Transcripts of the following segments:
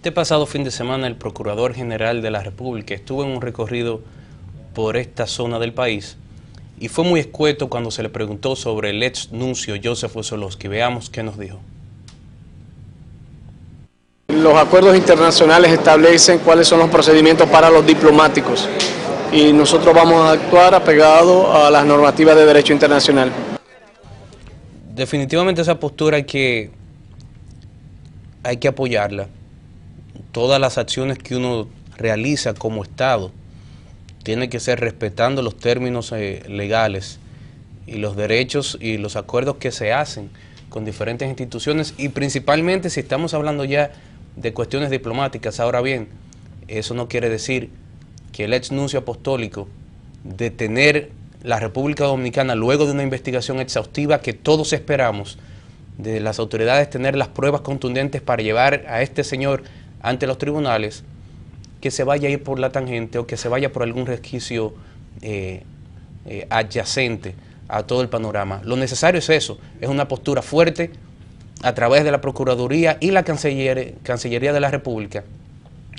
Este pasado fin de semana el Procurador General de la República estuvo en un recorrido por esta zona del país y fue muy escueto cuando se le preguntó sobre el ex nuncio Joseph que Veamos qué nos dijo. Los acuerdos internacionales establecen cuáles son los procedimientos para los diplomáticos y nosotros vamos a actuar apegado a las normativas de derecho internacional. Definitivamente esa postura que, hay que apoyarla todas las acciones que uno realiza como Estado tiene que ser respetando los términos eh, legales y los derechos y los acuerdos que se hacen con diferentes instituciones y principalmente si estamos hablando ya de cuestiones diplomáticas. Ahora bien, eso no quiere decir que el ex nuncio apostólico tener la República Dominicana luego de una investigación exhaustiva que todos esperamos de las autoridades tener las pruebas contundentes para llevar a este señor ante los tribunales que se vaya a ir por la tangente o que se vaya por algún resquicio eh, eh, adyacente a todo el panorama. Lo necesario es eso, es una postura fuerte a través de la Procuraduría y la Cancillería de la República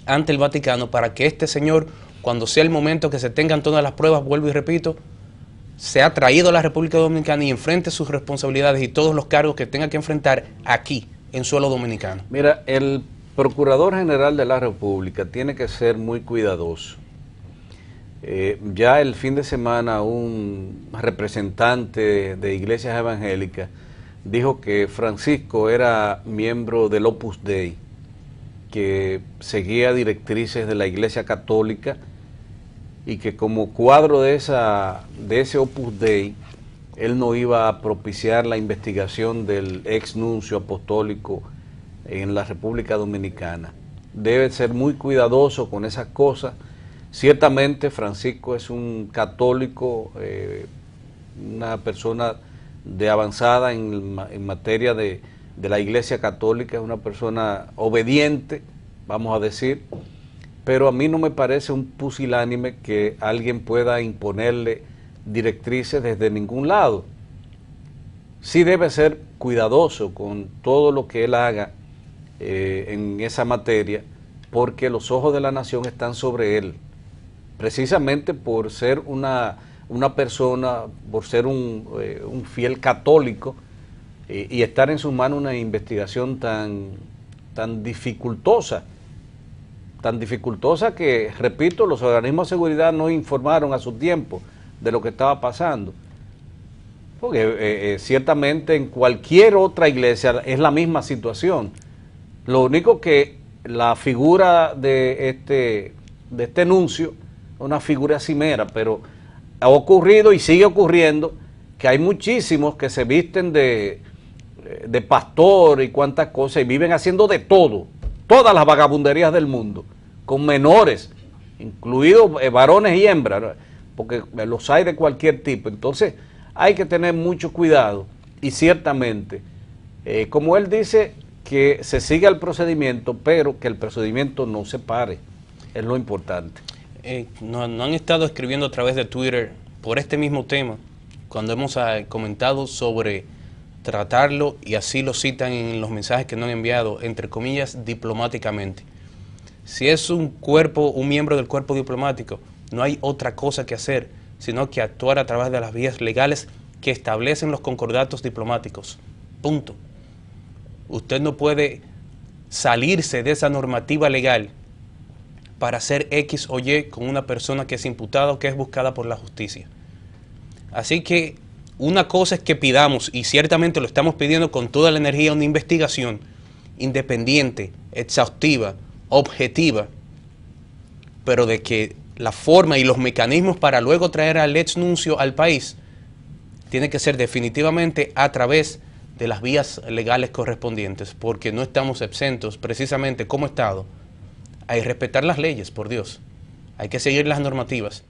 ante el Vaticano para que este señor, cuando sea el momento que se tengan todas las pruebas, vuelvo y repito, se ha traído a la República Dominicana y enfrente sus responsabilidades y todos los cargos que tenga que enfrentar aquí, en suelo dominicano. Mira, el Procurador General de la República tiene que ser muy cuidadoso. Eh, ya el fin de semana un representante de iglesias evangélicas dijo que Francisco era miembro del Opus Dei, que seguía directrices de la Iglesia Católica y que como cuadro de, esa, de ese Opus Dei, él no iba a propiciar la investigación del ex nuncio apostólico en la República Dominicana. Debe ser muy cuidadoso con esas cosas. Ciertamente Francisco es un católico, eh, una persona de avanzada en, materia de, de, la Iglesia Católica, es una persona obediente, vamos a decir, pero a mí no me parece un pusilánime que alguien pueda imponerle directrices desde ningún lado. Sí debe ser cuidadoso con todo lo que él haga eh, en esa materia, porque los ojos de la nación están sobre él, precisamente por ser una, una persona, por ser un, eh, fiel católico eh, y estar en sus manos una investigación tan, tan dificultosa, tan dificultosa que, repito, los organismos de seguridad no informaron a su tiempo de lo que estaba pasando. Porque ciertamente en cualquier otra iglesia es la misma situación. Lo único que la figura de este, de este anuncio una figura cimera, pero ha ocurrido y sigue ocurriendo que hay muchísimos que se visten de, eh, de pastor y cuantas cosas y viven haciendo de todo, todas las vagabunderías del mundo, con menores, incluidos eh, varones y hembras, porque los hay de cualquier tipo. Entonces hay que tener mucho cuidado y ciertamente, eh, como él dice, que se siga el procedimiento, pero que el procedimiento no se pare. Es lo importante. Eh, no han estado escribiendo a través de Twitter por este mismo tema, cuando hemos ah, comentado sobre tratarlo, y así lo citan en los mensajes que nos han enviado, entre comillas, diplomáticamente. Si es un cuerpo, un miembro del cuerpo diplomático, no hay otra cosa que hacer, sino que actuar a través de las vías legales que establecen los concordatos diplomáticos. Punto. Usted no puede salirse de esa normativa legal para hacer X o Y con una persona que es imputada o que es buscada por la justicia. Así que una cosa es que pidamos, y ciertamente lo estamos pidiendo con toda la energía, una investigación independiente, exhaustiva, objetiva, pero de que la forma y los mecanismos para luego traer al ex nuncio al país tiene que ser definitivamente a través de de las vías legales correspondientes, porque no estamos exentos precisamente como Estado que respetar las leyes, por Dios. Hay que seguir las normativas.